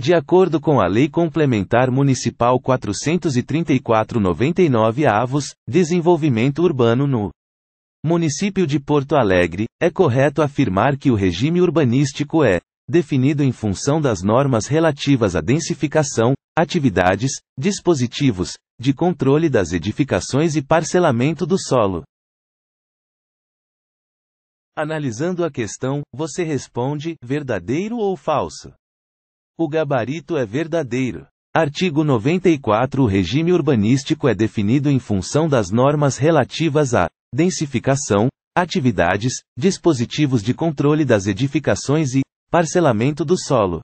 De acordo com a Lei Complementar Municipal 434-99 avos, desenvolvimento urbano no município de Porto Alegre, é correto afirmar que o regime urbanístico é definido em função das normas relativas à densificação, atividades, dispositivos, de controle das edificações e parcelamento do solo. Analisando a questão, você responde verdadeiro ou falso? O gabarito é verdadeiro. Artigo 94 O regime urbanístico é definido em função das normas relativas à densificação, atividades, dispositivos de controle das edificações e parcelamento do solo.